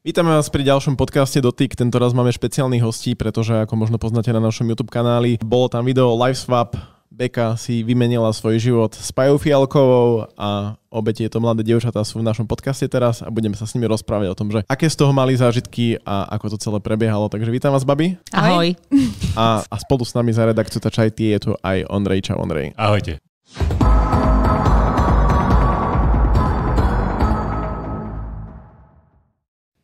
Vítame vás pri ďalšom podcaste Dotyk. raz máme špeciálnych hostí, pretože ako možno poznáte na našom YouTube kanáli, bolo tam video LiveSwap, Beka si vymenila svoj život s Pajou Fialkovou a obe tieto mladé dievčatá sú v našom podcaste teraz a budeme sa s nimi rozprávať o tom, že aké z toho mali zážitky a ako to celé prebiehalo. Takže vítam vás, babi. Ahoj. A, a spolu s nami za redakciu Tačajty je tu aj Ondrej. Čau, Ondrej. Ahojte.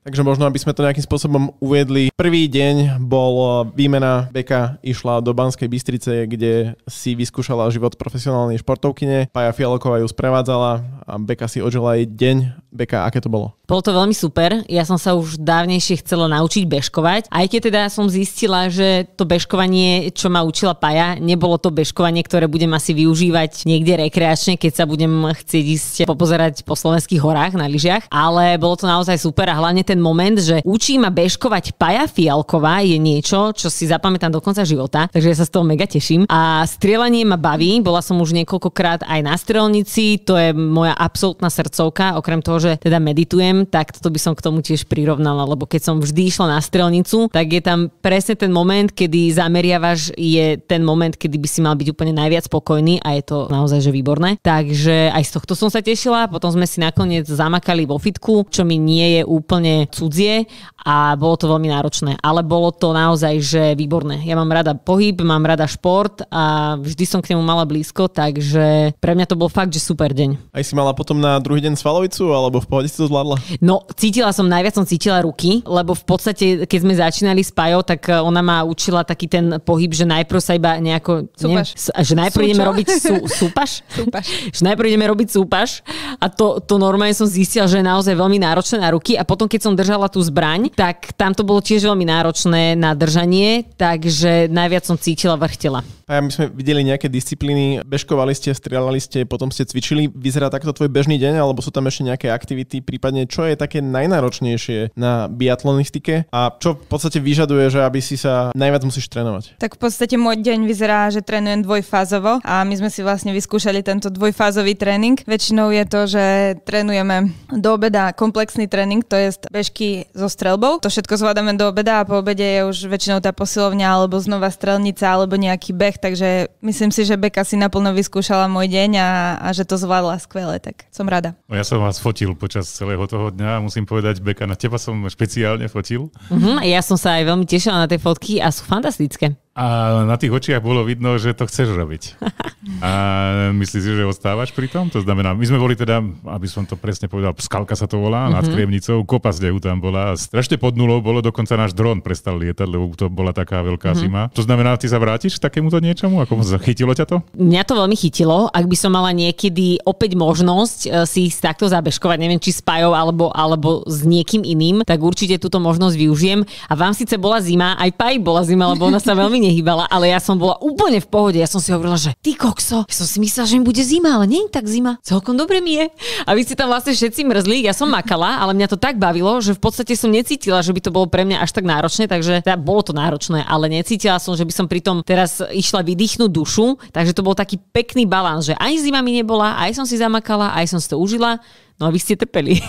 Takže možno, aby sme to nejakým spôsobom uviedli. Prvý deň bol e, výmena, Beka išla do Banskej Bystrice, kde si vyskúšala život profesionálnej športovkyne. Paja Fialoková ju sprevádzala a Beka si odžila jej deň Beka, aké to bolo? Bolo to veľmi super. Ja som sa už dávnejšie chcela naučiť bežkovať. Aj keď teda som zistila, že to bežkovanie, čo ma učila Paja, nebolo to bežkovanie, ktoré budem asi využívať niekde rekreačne, keď sa budem chcieť ísť popozerať po slovenských horách na lyžiach. Ale bolo to naozaj super a hlavne ten moment, že učí ma bežkovať Paja Fialková je niečo, čo si zapamätám do konca života, takže ja sa z toho mega teším. A strielanie ma baví, bola som už niekoľkokrát aj na strelnici, to je moja absolútna srdcovka, okrem toho, že že teda meditujem, tak toto by som k tomu tiež prirovnala, lebo keď som vždy išla na strelnicu, tak je tam presne ten moment, kedy zameriavaš, je ten moment, kedy by si mal byť úplne najviac spokojný a je to naozaj že výborné. Takže aj z tohto som sa tešila, potom sme si nakoniec zamakali vo fitku, čo mi nie je úplne cudzie a bolo to veľmi náročné, ale bolo to naozaj že výborné. Ja mám rada pohyb, mám rada šport a vždy som k nemu mala blízko, takže pre mňa to bol fakt, že super deň. Aj si mala potom na druhý deň svalovicu, ale alebo v pohode si to zvládla? No, cítila som, najviac som cítila ruky, lebo v podstate, keď sme začínali s Pajou, tak eh, ona ma učila taký ten pohyb, že najprv sa iba nejako... Súpaš. Ne, že najprv ideme robiť sú, súpaš. súpaš. že najprv ideme robiť súpaš a to, to normálne som zistila, že je naozaj veľmi náročné na ruky a potom, keď som držala tú zbraň, tak tam to bolo tiež veľmi náročné na držanie, takže najviac som cítila vrchtela. A my sme videli nejaké disciplíny, bežkovali ste, strieľali ste, potom ste cvičili. Vyzerá takto tvoj bežný deň, alebo sú tam ešte nejaké aktivity, prípadne čo je také najnáročnejšie na biatlonistike a čo v podstate vyžaduje, že aby si sa najviac musíš trénovať? Tak v podstate môj deň vyzerá, že trénujem dvojfázovo a my sme si vlastne vyskúšali tento dvojfázový tréning. Väčšinou je to, že trénujeme do obeda komplexný tréning, to je bežky so strelbou. To všetko zvládame do obeda a po obede je už väčšinou tá posilovňa alebo znova strelnica alebo nejaký beh veciach, takže myslím si, že Beka si naplno vyskúšala môj deň a, a že to zvládla skvele, tak som rada. No ja som vás fotil počas celého toho dňa a musím povedať, Beka, na teba som špeciálne fotil. Uh-huh, ja som sa aj veľmi tešila na tie fotky a sú fantastické. A na tých očiach bolo vidno, že to chceš robiť. A myslíš si, že ostávaš pri tom? To znamená, my sme boli teda, aby som to presne povedal, Skalka sa to volá, mm-hmm. nad mhm. Kremnicou, kopa snehu tam bola. Strašne pod nulou bolo, dokonca náš dron prestal lietať, lebo to bola taká veľká mm-hmm. zima. To znamená, ty sa vrátiš k takémuto niečomu? Ako chytilo ťa to? Mňa to veľmi chytilo. Ak by som mala niekedy opäť možnosť e, si ísť takto zabeškovať, neviem, či s Pajou alebo, alebo s niekým iným, tak určite túto možnosť využijem. A vám síce bola zima, aj Paj bola zima, lebo ona sa veľmi nehýbala, ale ja som bola úplne v pohode. Ja som si hovorila, že ty kokso, ja som si myslela, že mi bude zima, ale nie je tak zima. Celkom dobre mi je. A vy ste tam vlastne všetci mrzli, ja som makala, ale mňa to tak bavilo, že v podstate som necítila, že by to bolo pre mňa až tak náročné, takže teda bolo to náročné, ale necítila som, že by som pritom teraz išla vydýchnuť dušu, takže to bol taký pekný balans, že ani zima mi nebola, aj som si zamakala, aj som si to užila, no a vy ste trpeli.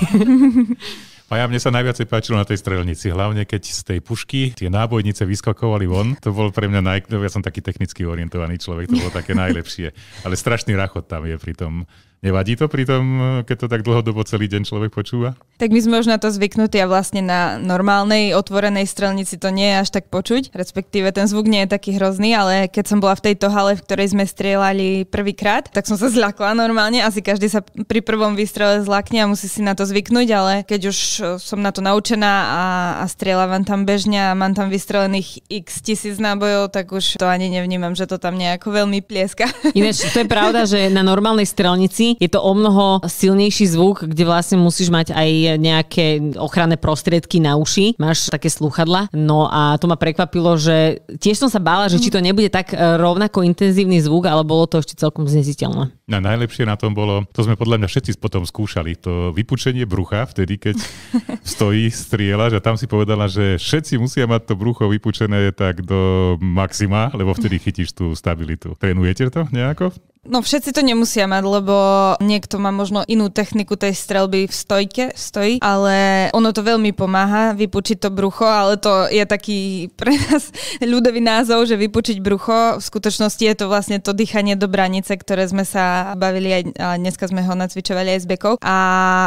A ja mne sa najviacej páčilo na tej strelnici, hlavne keď z tej pušky tie nábojnice vyskakovali von. To bol pre mňa naj... No, ja som taký technicky orientovaný človek, to bolo také najlepšie. Ale strašný rachot tam je pri tom Nevadí to pri tom, keď to tak dlhodobo celý deň človek počúva? Tak my sme už na to zvyknutí a vlastne na normálnej otvorenej strelnici to nie je až tak počuť, respektíve ten zvuk nie je taký hrozný, ale keď som bola v tejto hale, v ktorej sme strieľali prvýkrát, tak som sa zľakla normálne, asi každý sa pri prvom výstrele zlakne a musí si na to zvyknúť, ale keď už eh, som na to naučená a, a strieľavam tam bežne a mám tam vystrelených x tisíc nábojov, tak už to ani nevnímam, že to tam nejako veľmi plieska. Ináč, to je pravda, že na normálnej strelnici je to o mnoho silnejší zvuk, kde vlastne musíš mať aj nejaké ochranné prostriedky na uši. Máš také sluchadla. No a to ma prekvapilo, že tiež som sa bála, že či to nebude tak e, rovnako intenzívny zvuk, ale bolo to ešte celkom znesiteľné. Na no, najlepšie na tom bolo, to sme podľa mňa všetci potom skúšali, to vypučenie brucha vtedy, keď stojí, striela že tam si povedala, že všetci musia mať to brucho vypučené tak do maxima, lebo vtedy chytíš tú stabilitu. Trénujete to nejako? No všetci to nemusia mať, lebo niekto má možno inú techniku tej strelby v stojke, v stoji, ale ono to veľmi pomáha vypučiť to brucho, ale to je taký pre nás ľudový názov, že vypučiť brucho. V skutočnosti je to vlastne to dýchanie do branice, ktoré sme sa bavili aj, a dneska sme ho nacvičovali aj s bekou a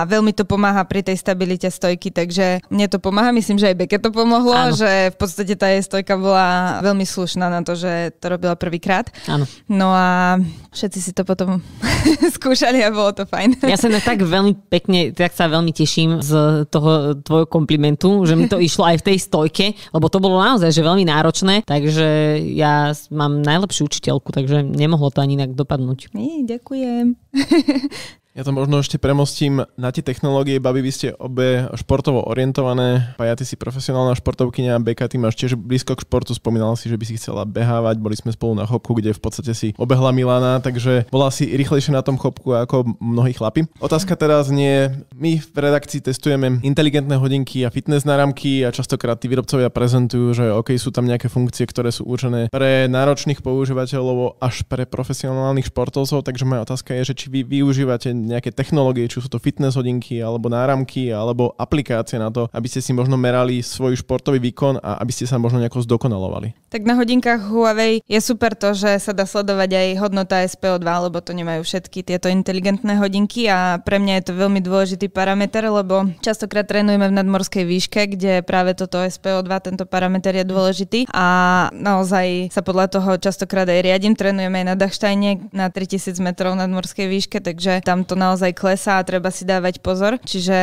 veľmi to pomáha pri tej stabilite stojky, takže mne to pomáha, myslím, že aj beke to pomohlo, Áno. že v podstate tá jej stojka bola veľmi slušná na to, že to robila prvýkrát. No a všetci si to potom skúšali a bolo to fajn. Ja sa na tak veľmi pekne, tak sa veľmi teším z toho tvojho komplimentu, že mi to išlo aj v tej stojke, lebo to bolo naozaj že veľmi náročné, takže ja mám najlepšiu učiteľku, takže nemohlo to ani inak dopadnúť. Ej, ďakujem. Ja to možno ešte premostím na tie technológie. Babi, vy ste obe športovo orientované. Paja, ty si profesionálna športovkyňa, Beka, ty máš tiež blízko k športu. Spomínala si, že by si chcela behávať. Boli sme spolu na chopku, kde v podstate si obehla Milana, takže bola si rýchlejšie na tom chopku ako mnohí chlapi. Otázka teraz nie. My v redakcii testujeme inteligentné hodinky a fitness náramky a častokrát tí výrobcovia prezentujú, že OK, sú tam nejaké funkcie, ktoré sú určené pre náročných používateľov až pre profesionálnych športovcov, takže moja otázka je, že či vy využívate nejaké technológie, či sú to fitness hodinky, alebo náramky, alebo aplikácie na to, aby ste si možno merali svoj športový výkon a aby ste sa možno nejako zdokonalovali? Tak na hodinkách Huawei je super to, že sa dá sledovať aj hodnota SPO2, lebo to nemajú všetky tieto inteligentné hodinky a pre mňa je to veľmi dôležitý parameter, lebo častokrát trénujeme v nadmorskej výške, kde práve toto SPO2, tento parameter je dôležitý a naozaj sa podľa toho častokrát aj riadim. Trénujeme aj na Dachsteine na 3000 metrov nadmorskej výške, takže tam to naozaj klesá a treba si dávať pozor. Čiže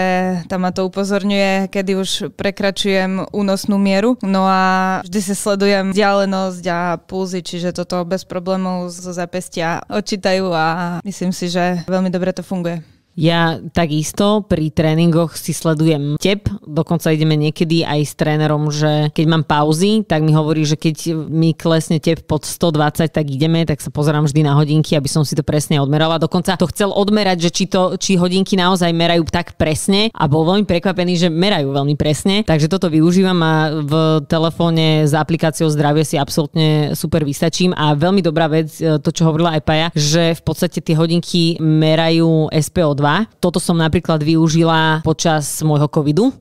tam ma to upozorňuje, kedy už prekračujem únosnú mieru. No a vždy si sledujem vzdialenosť a pulzy, čiže toto bez problémov zo zapestia odčítajú a myslím si, že veľmi dobre to funguje. Ja takisto pri tréningoch si sledujem tep, dokonca ideme niekedy aj s trénerom, že keď mám pauzy, tak mi hovorí, že keď mi klesne tep pod 120, tak ideme, tak sa pozerám vždy na hodinky, aby som si to presne odmerala. Dokonca to chcel odmerať, že či, to, či hodinky naozaj merajú tak presne a bol veľmi prekvapený, že merajú veľmi presne. Takže toto využívam a v telefóne s aplikáciou zdravie si absolútne super vystačím a veľmi dobrá vec, e, to čo hovorila aj Paja, že v podstate tie hodinky merajú SPO2, dva. Toto som napríklad využila počas môjho covidu,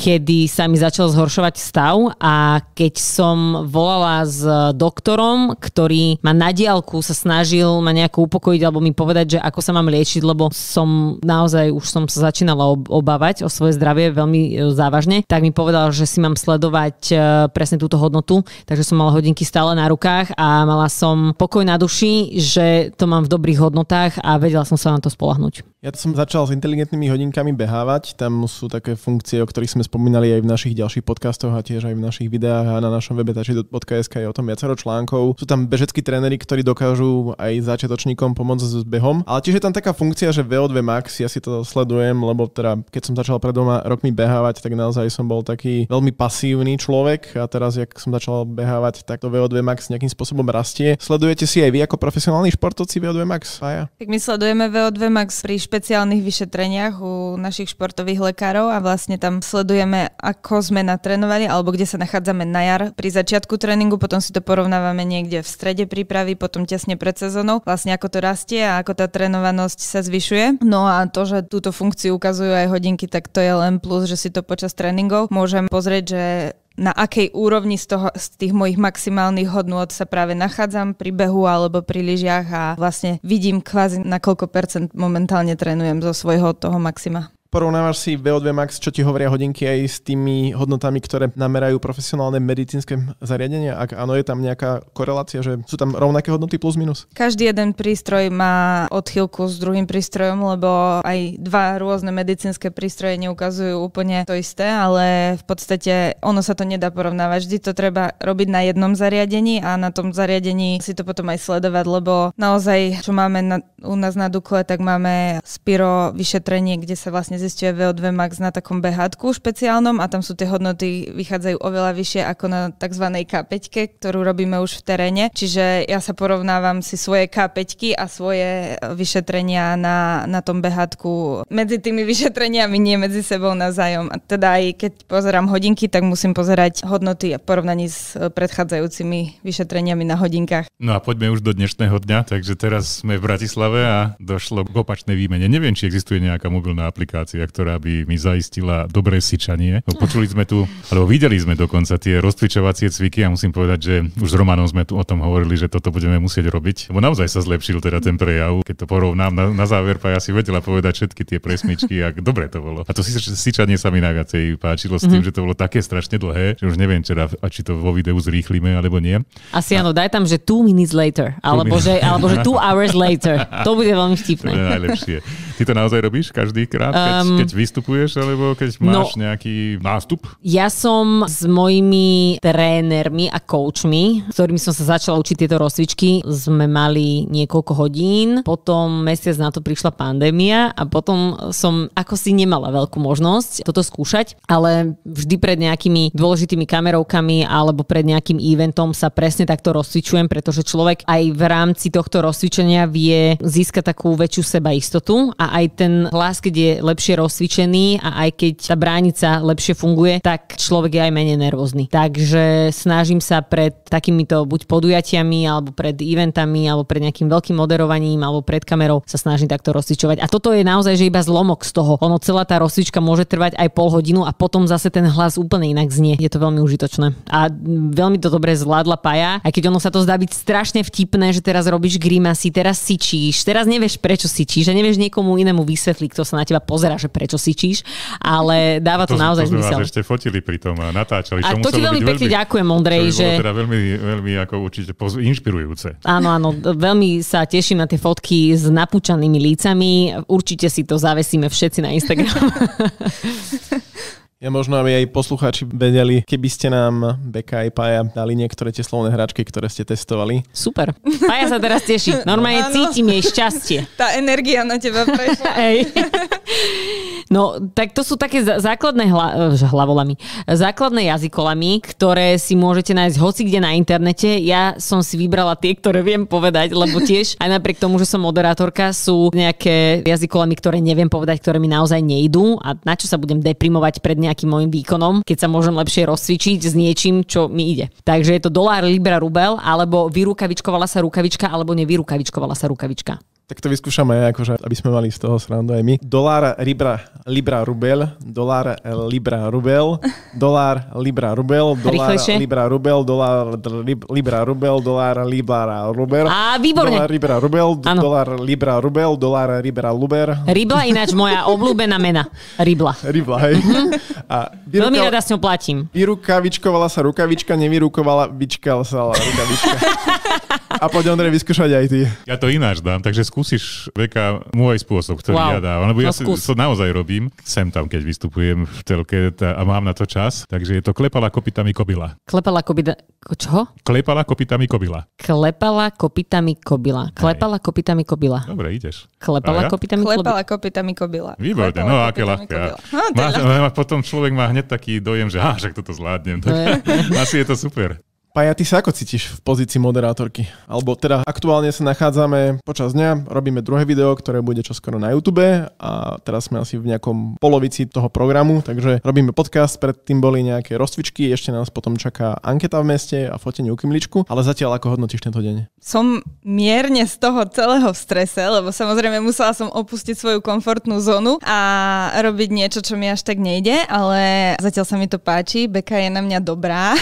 kedy sa mi začal zhoršovať stav a keď som volala s doktorom, ktorý ma na diálku sa snažil ma nejako upokojiť alebo mi povedať, že ako sa mám liečiť, lebo som naozaj už som sa začínala obávať o svoje zdravie veľmi e, závažne, tak mi povedal, že si mám sledovať e, presne túto hodnotu, takže som mala hodinky stále na rukách a mala som pokoj na duši, že to mám v dobrých hodnotách a vedela som sa na to spolahnuť. Ja som začal s inteligentnými hodinkami behávať. Tam sú také funkcie, o ktorých sme spomínali aj v našich ďalších podcastoch a tiež aj v našich videách a na našom webe tači.sk je o tom viacero článkov. Sú tam bežeckí tréneri, ktorí dokážu aj začiatočníkom pomôcť s behom. Ale tiež je tam taká funkcia, že VO2 Max, ja si to sledujem, lebo teda keď som začal pred doma rokmi behávať, tak naozaj som bol taký veľmi pasívny človek a teraz, jak som začal behávať, tak to VO2 Max nejakým spôsobom rastie. Sledujete si aj vy ako profesionálni športovci VO2 Max? A ja. Tak my sledujeme VO2 Max pri špeciálnych vyšetreniach u našich športových lekárov a vlastne tam sledujeme, ako sme natrénovali alebo kde sa nachádzame na jar pri začiatku tréningu, potom si to porovnávame niekde v strede prípravy, potom tesne pred sezónou, vlastne ako to rastie a ako tá trénovanosť sa zvyšuje. No a to, že túto funkciu ukazujú aj hodinky, tak to je len plus, že si to počas tréningov môžem pozrieť, že na akej úrovni z, toho, z tých mojich maximálnych hodnôt sa práve nachádzam pri behu alebo pri lyžiach a vlastne vidím kvázi na koľko percent momentálne trénujem zo svojho toho maxima. Porovnávaš si VO2 Max, čo ti hovoria hodinky aj s tými hodnotami, ktoré namerajú profesionálne medicínske zariadenia? Ak áno, je tam nejaká korelácia, že sú tam rovnaké hodnoty plus minus? Každý jeden prístroj má odchylku s druhým prístrojom, lebo aj dva rôzne medicínske prístroje neukazujú úplne to isté, ale v podstate ono sa to nedá porovnávať. Vždy to treba robiť na jednom zariadení a na tom zariadení si to potom aj sledovať, lebo naozaj, čo máme na, u nás na Dukle, tak máme spiro vyšetrenie, kde sa vlastne zistuje VO2 max na takom behátku špeciálnom a tam sú tie hodnoty, vychádzajú oveľa vyššie ako na tzv. K5, ktorú robíme už v teréne. Čiže ja sa porovnávam si svoje K5 a svoje vyšetrenia na, na tom behátku. medzi tými vyšetreniami, nie medzi sebou navzájom. A teda aj keď pozerám hodinky, tak musím pozerať hodnoty a porovnaní s predchádzajúcimi vyšetreniami na hodinkách. No a poďme už do dnešného dňa, takže teraz sme v Bratislave a došlo k opačnej výmene. Neviem, či existuje nejaká mobilná aplikácia organizácia, ktorá by mi zaistila dobré sičanie. No, počuli sme tu, alebo videli sme dokonca tie rozcvičovacie cviky a musím povedať, že už s Romanom sme tu o tom hovorili, že toto budeme musieť robiť. Lebo naozaj sa zlepšil teda ten prejav. Keď to porovnám na, na záver, pa ja si vedela povedať všetky tie presmičky, ak dobre to bolo. A to sičanie sa mi najviacej páčilo s tým, mm-hmm. že to bolo také strašne dlhé, že už neviem, teda, či to vo videu zrýchlime alebo nie. Asi áno, daj tam, že two minutes later, alebo, minutes. Že, alebo že two hours later. To bude veľmi vtipné. To je najlepšie. Ty to naozaj robíš každý krát, keď, um, keď vystupuješ alebo keď no, máš no, nejaký nástup? Ja som s mojimi trénermi a koučmi, s ktorými som sa začala učiť tieto rozcvičky, sme mali niekoľko hodín, potom mesiac na to prišla pandémia a potom som ako si nemala veľkú možnosť toto skúšať, ale vždy pred nejakými dôležitými kamerovkami alebo pred nejakým eventom sa presne takto rozcvičujem, pretože človek aj v rámci tohto rozcvičenia vie získať takú väčšiu istotu a aj ten hlas, keď je lepšie rozcvičený a aj keď tá bránica lepšie funguje, tak človek je aj menej nervózny. Takže snažím sa pred takýmito buď podujatiami, alebo pred eventami, alebo pred nejakým veľkým moderovaním, alebo pred kamerou sa snažím takto rozcvičovať. A toto je naozaj že iba zlomok z toho. Ono celá tá rozcvička môže trvať aj pol hodinu a potom zase ten hlas úplne inak znie. Je to veľmi užitočné. A veľmi to dobre zvládla Paja, aj keď ono sa to zdá byť strašne vtipné, že teraz robíš grimasy, teraz sičíš, teraz nevieš prečo sičíš a nevieš niekomu inému vysvetlí, kto sa na teba pozera, že prečo čiš, ale dáva to, to naozaj to zmysel. ešte fotili pri tom a natáčali. A to ti veľmi pekne veľmi, ďakujem, Ondrej. Čo že... bolo teda veľmi, veľmi ako určite poz... inšpirujúce. Áno, áno, veľmi sa teším na tie fotky s napúčanými lícami. Určite si to zavesíme všetci na Instagram. Ja možno, aby aj poslucháči vedeli, keby ste nám Beka aj Paja dali niektoré tie slovné hračky, ktoré ste testovali. Super. Paja sa teraz teší. Normálne no, cítim jej šťastie. Tá energia na teba prešla. Ej. No, tak to sú také základné hla, hlavolami, základné jazykolami, ktoré si môžete nájsť hoci kde na internete. Ja som si vybrala tie, ktoré viem povedať, lebo tiež aj napriek tomu, že som moderátorka, sú nejaké jazykolami, ktoré neviem povedať, ktoré mi naozaj nejdú a na čo sa budem deprimovať pred nejakým môjim výkonom, keď sa môžem lepšie rozcvičiť s niečím, čo mi ide. Takže je to dolár, libra, rubel, alebo vyrukavičkovala sa rukavička, alebo nevyrukavičkovala sa rukavička. Tak to vyskúšame, akože, aby sme mali z toho srandu aj my. Dolár, libra, libra, rubel, dolár, libra, rubel, dolár, libra, rubel, dolár, libra, rubel, dolár, libra, rubel, dolár, libra, rubel. A výborne. Dolár, libra, rubel, dolár, libra, rubel, dolár, libra, luber. Ribla ináč moja obľúbená mena. Ribla. Ribla, hej. Mhm. A vyruka... Veľmi rada s ňou platím. Vyrukavičkovala sa rukavička, nevyrukovala, vyčkala sa rukavička. A poď Ondrej vyskúšať aj ty. Ja to ináč dám, takže skú skúsiš veka môj spôsob, ktorý wow. ja dávam. Lebo no ja si, to naozaj robím. Sem tam, keď vystupujem v telke a mám na to čas. Takže je to klepala kopitami kobila. Klepala kopita... Čo? Klepala kopitami kobila. Klepala kopitami kobila. Klepala Aj. kopitami kobila. Dobre, ideš. Klepala a ja? kopitami kobila. Klepala kopitami kobila. Výborné, no aké ľahké. No, má, potom človek má hneď taký dojem, že á, že toto zvládnem. Tak, asi je to super. Paja, ty sa ako cítiš v pozícii moderátorky? Alebo teda aktuálne sa nachádzame počas dňa, robíme druhé video, ktoré bude čoskoro na YouTube a teraz sme asi v nejakom polovici toho programu, takže robíme podcast, predtým boli nejaké rozcvičky, ešte nás potom čaká anketa v meste a fotenie u kimličku, ale zatiaľ ako hodnotíš tento deň? Som mierne z toho celého v strese, lebo samozrejme musela som opustiť svoju komfortnú zónu a robiť niečo, čo mi až tak nejde, ale zatiaľ sa mi to páči, Beka je na mňa dobrá.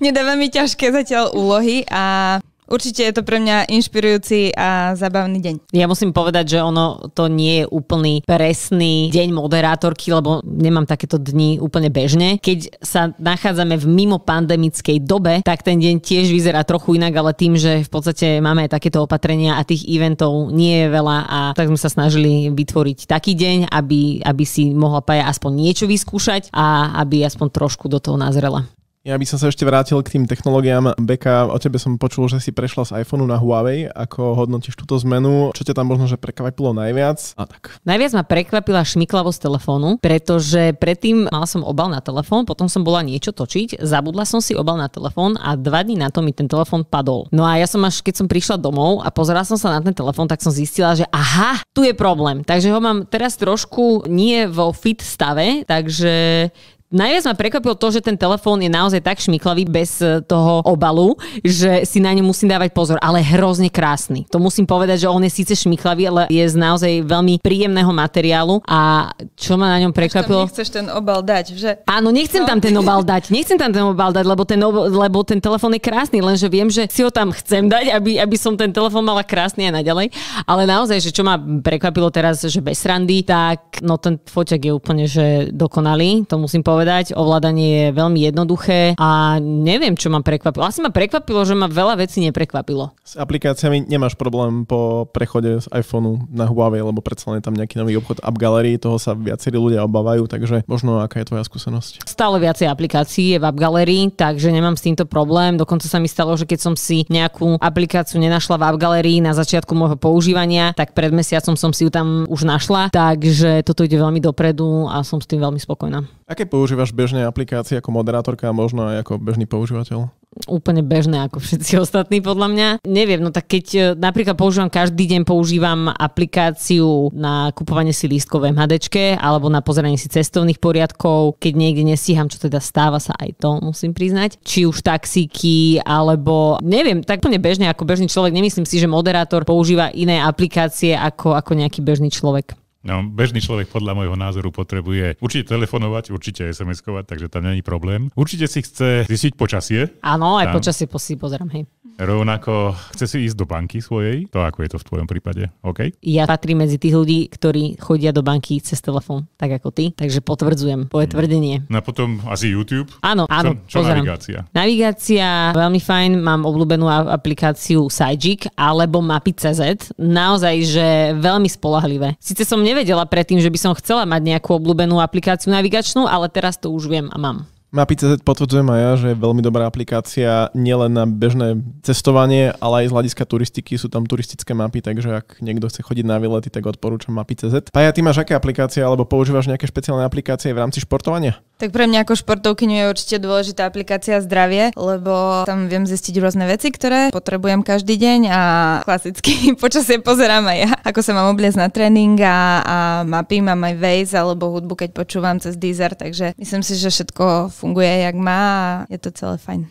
nedáva mi ťažké zatiaľ úlohy a určite je to pre mňa inšpirujúci a zabavný deň. Ja musím povedať, že ono to nie je úplný presný deň moderátorky, lebo nemám takéto dni úplne bežne. Keď sa nachádzame v mimo pandemickej dobe, tak ten deň tiež vyzerá trochu inak, ale tým, že v podstate máme takéto opatrenia a tých eventov nie je veľa a tak sme sa snažili vytvoriť taký deň, aby, aby si mohla Paja aspoň niečo vyskúšať a aby aspoň trošku do toho nazrela. Ja by som sa ešte vrátil k tým technológiám. Beka, o tebe som počul, že si prešla z iPhoneu na Huawei. Ako hodnotíš túto zmenu? Čo ťa tam možno že prekvapilo najviac? A tak. Najviac ma prekvapila šmiklavosť telefónu, pretože predtým mal som obal na telefón, potom som bola niečo točiť, zabudla som si obal na telefón a dva dní na to mi ten telefón padol. No a ja som až keď som prišla domov a pozerala som sa na ten telefón, tak som zistila, že aha, tu je problém. Takže ho mám teraz trošku nie vo fit stave, takže Najviac ma prekvapilo to, že ten telefón je naozaj tak šmiklavý bez e, toho obalu, že si na ne musím dávať pozor, ale hrozne krásny. To musím povedať, že on je síce šmiklavý, ale je z naozaj veľmi príjemného materiálu a čo ma na ňom prekvapilo... nechceš ten obal dať, že? Áno, nechcem no. tam ten obal dať, nechcem tam ten obal dať, lebo ten, obal, lebo ten telefón je krásny, lenže viem, že si ho tam chcem dať, aby, aby som ten telefón mala krásny aj naďalej. Ale naozaj, že čo ma prekvapilo teraz, že bez randy, tak no ten foťak je úplne že dokonalý, to musím povedať povedať, ovládanie je veľmi jednoduché a neviem, čo ma prekvapilo. Asi ma prekvapilo, že ma veľa vecí neprekvapilo. S aplikáciami nemáš problém po prechode z iPhoneu na Huawei, lebo predsa len tam nejaký nový obchod App Gallery, toho sa viacerí ľudia obávajú, takže možno aká je tvoja skúsenosť? Stále viacej aplikácií je v App Gallery, takže nemám s týmto problém. Dokonca sa mi stalo, že keď som si nejakú aplikáciu nenašla v App Gallery na začiatku môjho používania, tak pred mesiacom som si ju tam už našla, takže toto ide veľmi dopredu a som s tým veľmi spokojná. Aké používaš bežné aplikácie ako moderátorka a možno aj ako bežný používateľ? Úplne bežné ako všetci ostatní podľa mňa. Neviem, no tak keď e, napríklad používam každý deň používam aplikáciu na kupovanie si lístkov v MHDčke alebo na pozeranie si cestovných poriadkov, keď niekde nestíham, čo teda stáva sa aj to, musím priznať. Či už taxíky alebo neviem, tak úplne bežne ako bežný človek. Nemyslím si, že moderátor používa iné aplikácie ako, ako nejaký bežný človek. No, bežný človek podľa môjho názoru potrebuje určite telefonovať, určite SMS-kovať, takže tam není problém. Určite si chce zistiť počasie. Áno, aj tam. počasie posí, pozerám, hej. Rovnako chce si ísť do banky svojej? To ako je to v tvojom prípade? OK? Ja patrím medzi tých ľudí, ktorí chodia do banky cez telefón, tak ako ty. Takže potvrdzujem tvoje mm. tvrdenie. No a potom asi YouTube? Áno, áno. Čo, čo navigácia? Navigácia veľmi fajn. Mám obľúbenú aplikáciu Sajik alebo Mapy.cz. Naozaj, že veľmi spolahlivé. Sice som nevedela predtým, že by som chcela mať nejakú obľúbenú aplikáciu navigačnú, ale teraz to už viem a mám. Mapy.cz potvrdzujem aj ja, že je veľmi dobrá aplikácia nielen na bežné cestovanie, ale aj z hľadiska turistiky sú tam turistické mapy, takže ak niekto chce chodiť na výlety, tak odporúčam Mapy.cz. Paja, ty máš aké aplikácie alebo používaš nejaké špeciálne aplikácie v rámci športovania? Tak pre mňa ako športovkyňu je určite dôležitá aplikácia zdravie, lebo tam viem zistiť rôzne veci, ktoré potrebujem každý deň a klasicky počasie pozerám aj ja, ako sa mám obliecť na tréning a, a mapy mám aj Waze alebo hudbu, keď počúvam cez Deezer, takže myslím si, že všetko funguje, jak má a je to celé fajn.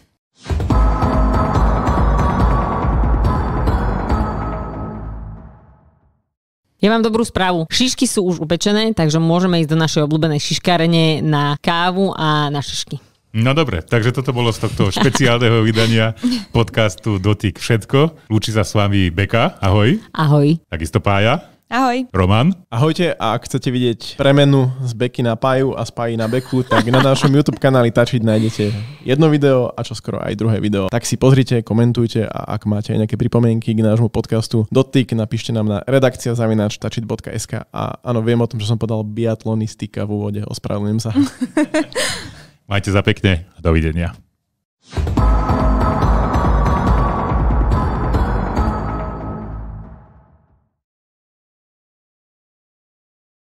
Ja mám dobrú správu. Šišky sú už upečené, takže môžeme ísť do našej obľúbenej šiškárene na kávu a na šišky. No dobre, takže toto bolo z tohto špeciálneho vydania podcastu Dotyk všetko. Lúči sa s vami Beka, ahoj. Ahoj. Takisto Pája. Ahoj. Roman. Ahojte a ak chcete vidieť premenu z Beky na Paju a z na Beku, tak na našom YouTube kanáli Tačiť nájdete jedno video a čoskoro aj druhé video. Tak si pozrite, komentujte a ak máte aj nejaké pripomienky k nášmu podcastu dotyk, napíšte nám na redakcia zavinač tačit.sk a áno, viem o tom, že som podal biatlonistika v úvode, ospravedlňujem sa. Majte za pekne a dovidenia.